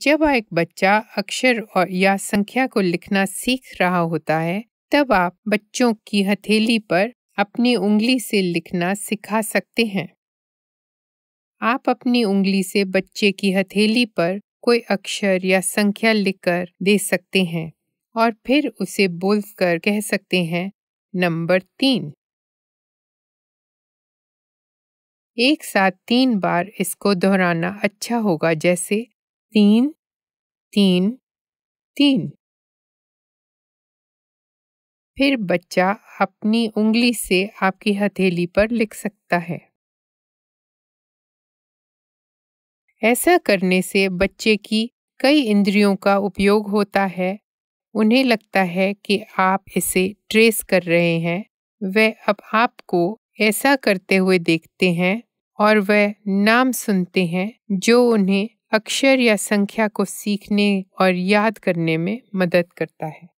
जब एक बच्चा अक्षर और या संख्या को लिखना सीख रहा होता है तब आप बच्चों की हथेली पर अपनी उंगली से लिखना सिखा सकते हैं आप अपनी उंगली से बच्चे की हथेली पर कोई अक्षर या संख्या लिखकर दे सकते हैं और फिर उसे बोलकर कह सकते हैं नंबर तीन एक साथ तीन बार इसको दोहराना अच्छा होगा जैसे तीन तीन तीन फिर बच्चा अपनी उंगली से आपकी हथेली पर लिख सकता है ऐसा करने से बच्चे की कई इंद्रियों का उपयोग होता है उन्हें लगता है कि आप इसे ट्रेस कर रहे हैं वह अब आपको ऐसा करते हुए देखते हैं और वह नाम सुनते हैं जो उन्हें अक्षर या संख्या को सीखने और याद करने में मदद करता है